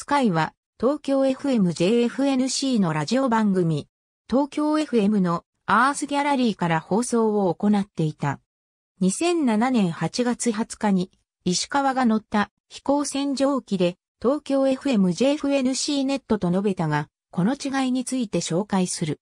スカイは、東京 FM-JFNC のラジオ番組、東京 FM のアースギャラリーから放送を行っていた。2007年8月20日に、石川が乗った飛行船蒸気で、東京 FM-JFNC ネットと述べたが、この違いについて紹介する。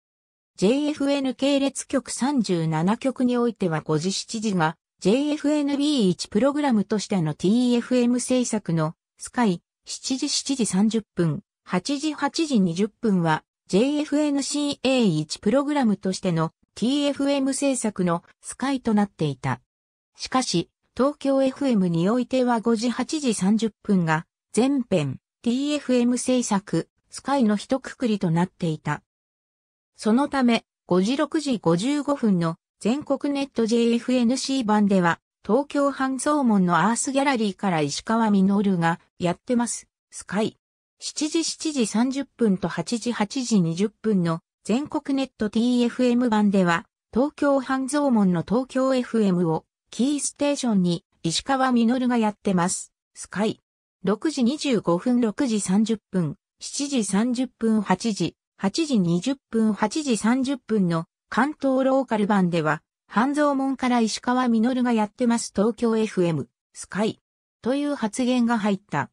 JFN 系列局37局においては5時7時が JFNB1 プログラムとしての TFM 制作のスカイ7時7時30分、8時8時20分は JFNCA1 プログラムとしての TFM 制作のスカイとなっていた。しかし、東京 FM においては5時8時30分が全編 TFM 制作スカイの一括りとなっていた。そのため、5時6時55分の全国ネット JFNC 版では東京半蔵門のアースギャラリーから石川るがやってます。スカイ。7時7時30分と8時8時20分の全国ネット TFM 版では、東京半蔵門の東京 FM をキーステーションに石川るがやってます。スカイ。6時25分、6時30分、7時30分、8時、8時20分、8時30分の関東ローカル版では、半蔵門から石川実がやってます東京 FM、スカイ。という発言が入った。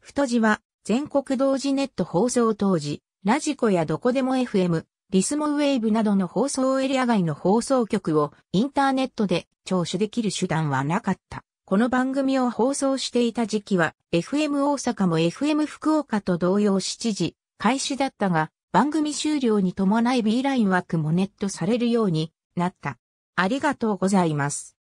太字は、全国同時ネット放送当時、ラジコやどこでも FM、リスモウェイブなどの放送エリア外の放送局をインターネットで聴取できる手段はなかった。この番組を放送していた時期は、FM 大阪も FM 福岡と同様7時、開始だったが、番組終了に伴い B ライン枠もネットされるようになった。ありがとうございます。